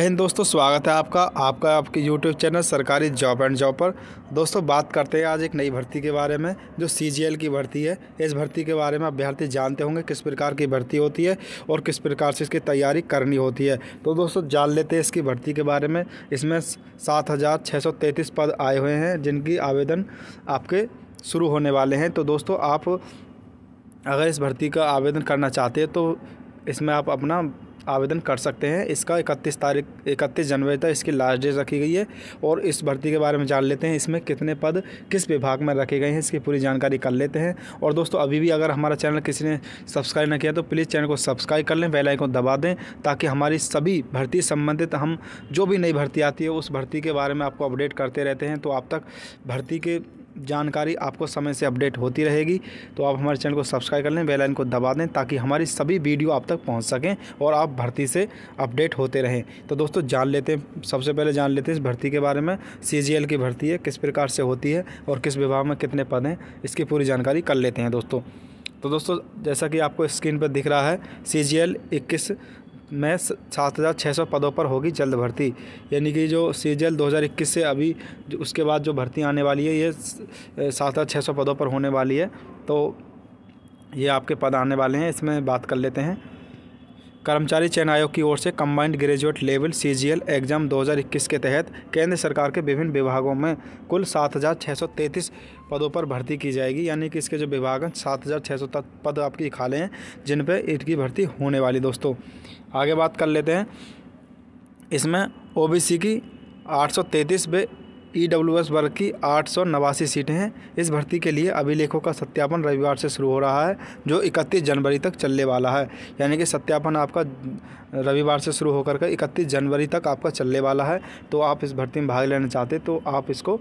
हिंद दोस्तों स्वागत है आपका आपका आपके यूट्यूब चैनल सरकारी जॉब एंड जॉब पर दोस्तों बात करते हैं आज एक नई भर्ती के बारे में जो सी की भर्ती है इस भर्ती के बारे में अभ्यर्थी जानते होंगे किस प्रकार की भर्ती होती है और किस प्रकार से इसकी तैयारी करनी होती है तो दोस्तों जान लेते हैं इसकी भर्ती के बारे में इसमें सात पद आए हुए हैं जिनकी आवेदन आपके शुरू होने वाले हैं तो दोस्तों आप अगर इस भर्ती का आवेदन करना चाहते हैं तो इसमें आप अपना आवेदन कर सकते हैं इसका इकतीस तारीख इकतीस जनवरी तक इसकी लास्ट डेट रखी गई है और इस भर्ती के बारे में जान लेते हैं इसमें कितने पद किस विभाग में रखे गए हैं इसकी पूरी जानकारी कर लेते हैं और दोस्तों अभी भी अगर हमारा चैनल किसी ने सब्सक्राइब न किया तो प्लीज़ चैनल को सब्सक्राइब कर लें बेलाइक को दबा दें ताकि हमारी सभी भर्ती संबंधित हम जो भी नई भर्ती आती है उस भर्ती के बारे में आपको अपडेट करते रहते हैं तो आप तक भर्ती के जानकारी आपको समय से अपडेट होती रहेगी तो आप हमारे चैनल को सब्सक्राइब कर लें बेलाइन को दबा दें ताकि हमारी सभी वीडियो आप तक पहुँच सकें और आप भर्ती से अपडेट होते रहें तो दोस्तों जान लेते हैं सबसे पहले जान लेते हैं इस भर्ती के बारे में सी की भर्ती है किस प्रकार से होती है और किस विभाग में कितने पद हैं इसकी पूरी जानकारी कर लेते हैं दोस्तों तो दोस्तों जैसा कि आपको स्क्रीन पर दिख रहा है सी जी एल इक्कीस में सात हज़ार छः सौ पदों पर होगी जल्द भर्ती यानी कि जो सी जी एल दो हज़ार इक्कीस से अभी उसके बाद जो भर्ती आने वाली है ये सात हज़ार छः सौ पदों पर होने वाली है तो ये आपके पद आने वाले हैं इसमें बात कर लेते हैं कर्मचारी चयन आयोग की ओर से combined graduate level C exam 2021 के तहत केंद्र सरकार के विभिन्न विभागों में कुल 7,633 पदों पर भर्ती की जाएगी यानी कि इसके जो विभाग हैं सात हज़ार सौ पद आपकी खाले हैं जिन पर की भर्ती होने वाली दोस्तों आगे बात कर लेते हैं इसमें ओबीसी की 833 सौ ई डब्ल्यू एस वर्ग की आठ सौ नवासी सीटें हैं इस भर्ती के लिए अभिलेखों का सत्यापन रविवार से शुरू हो रहा है जो इकतीस जनवरी तक चलने वाला है यानी कि सत्यापन आपका रविवार से शुरू होकर के इकतीस जनवरी तक आपका चलने वाला है तो आप इस भर्ती में भाग लेना चाहते तो आप इसको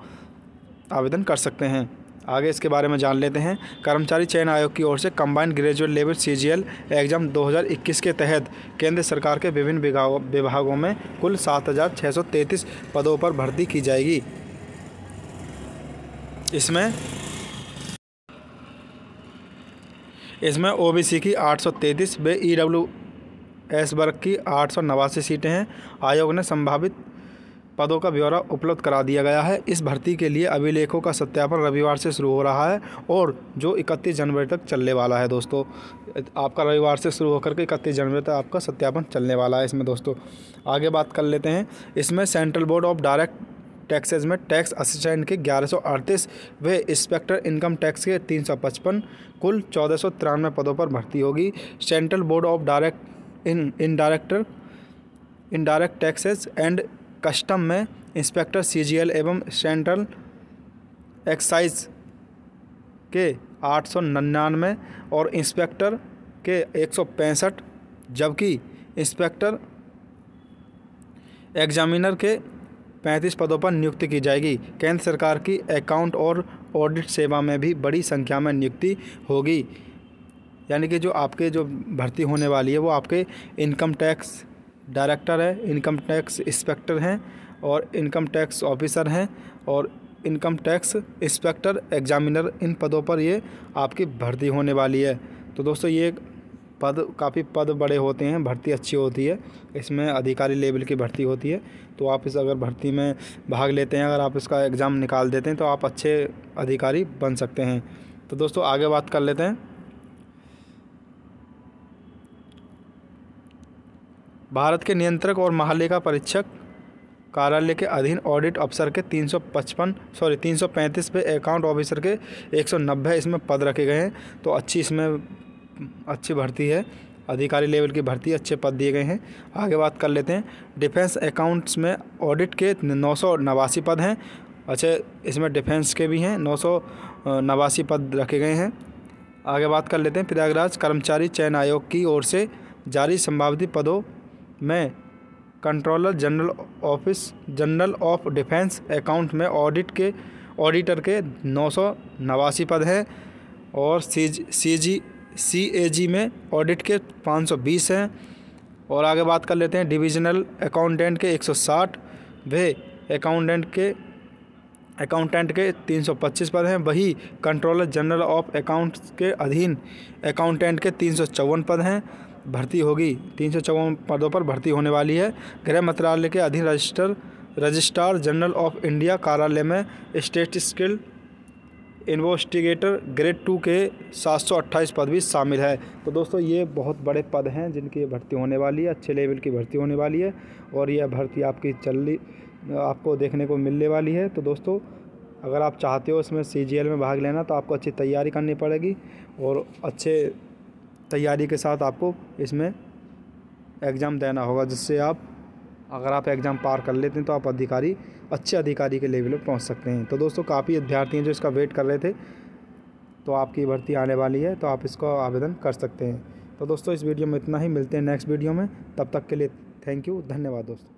आवेदन कर सकते हैं आगे इसके बारे में जान लेते हैं कर्मचारी चयन आयोग की ओर से combined graduate level C exam 2021 के तहत केंद्र सरकार के विभिन्न विभागों में कुल सात पदों पर भर्ती की जाएगी इसमें इसमें ओबीसी की 833 व ईडब्ल्यू एस वर्ग की आठ सीटें हैं आयोग ने संभावित पदों का ब्यौरा उपलब्ध करा दिया गया है इस भर्ती के लिए अभिलेखों का सत्यापन रविवार से शुरू हो रहा है और जो 31 जनवरी तक चलने वाला है दोस्तों आपका रविवार से शुरू होकर के इकतीस जनवरी तक आपका सत्यापन चलने वाला है इसमें दोस्तों आगे बात कर लेते हैं इसमें central board of direct taxes में टैक्स असिस्टेंट के ग्यारह सौ अड़तीस इंस्पेक्टर इनकम टैक्स के तीन सौ पचपन कुल चौदह सौ तिरानवे पदों पर भर्ती होगी central board of direct in indirect indirect taxes and custom में इंस्पेक्टर सीजीएल एवं सेंट्रल एक्साइज के आठ सौ निन्यानवे और इंस्पेक्टर के एक सौ पैंसठ जबकि इंस्पेक्टर एग्जामिनर के पैंतीस पदों पर नियुक्ति की जाएगी केंद्र सरकार की अकाउंट और ऑडिट सेवा में भी बड़ी संख्या में नियुक्ति होगी यानी कि जो आपके जो भर्ती होने वाली है वो आपके इनकम टैक्स डायरेक्टर है इनकम टैक्स इंस्पेक्टर हैं और इनकम टैक्स ऑफिसर हैं और इनकम टैक्स इंस्पेक्टर एग्जामिनर इन पदों पर ये आपकी भर्ती होने वाली है तो दोस्तों ये पद काफ़ी पद बड़े होते हैं भर्ती अच्छी होती है इसमें अधिकारी लेवल की भर्ती होती है तो आप इस अगर भर्ती में भाग लेते हैं अगर आप इसका एग्ज़ाम निकाल देते हैं तो आप अच्छे अधिकारी बन सकते हैं तो दोस्तों आगे बात कर लेते हैं भारत के नियंत्रक और महालेखा परीक्षक कार्यालय के अधीन ऑडिट अफसर के 355 सॉरी 335 पे अकाउंट ऑफिसर के 190 इसमें पद रखे गए हैं तो अच्छी इसमें अच्छी भर्ती है अधिकारी लेवल की भर्ती अच्छे पद दिए गए हैं आगे बात कर लेते हैं डिफेंस अकाउंट्स में ऑडिट के नौ पद हैं अच्छे इसमें डिफेंस के भी हैं नौ नवासी पद रखे गए हैं आगे बात कर लेते हैं प्रयागराज कर्मचारी चयन आयोग की ओर से जारी संभावित पदों में controller general office general of defence account में ऑडिट के ऑडिटर के नौ सौ नवासी पद हैं और सी सी जी सी ए जी में ऑडिट के पाँच सौ बीस हैं और आगे बात कर लेते हैं डिविजनल अकाउंटेंट के एक सौ साठ वे अकाउंटेंट के अकाउंटेंट के 325 पद हैं वही कंट्रोलर जनरल ऑफ अकाउंट्स के अधीन अकाउंटेंट के तीन पद हैं भर्ती होगी तीन पदों पर भर्ती होने वाली है गृह मंत्रालय के अधीन register registrar general of India कार्यालय में state skill investigator grade two के 728 पद भी शामिल है तो दोस्तों ये बहुत बड़े पद हैं जिनकी भर्ती होने वाली है अच्छे लेवल की भर्ती होने वाली है और यह भर्ती आपकी चल आपको देखने को मिलने वाली है तो दोस्तों अगर आप चाहते हो इसमें सी में भाग लेना तो आपको अच्छी तैयारी करनी पड़ेगी और अच्छे तैयारी के साथ आपको इसमें एग्ज़ाम देना होगा जिससे आप अगर आप एग्ज़ाम पार कर लेते हैं तो आप अधिकारी अच्छे अधिकारी के लेवल पर पहुंच सकते हैं तो दोस्तों काफ़ी अभ्यर्थी हैं जो इसका वेट कर रहे थे तो आपकी भर्ती आने वाली है तो आप इसको आवेदन कर सकते हैं तो दोस्तों इस वीडियो में इतना ही मिलते हैं नेक्स्ट वीडियो में तब तक के लिए थैंक यू धन्यवाद दोस्तों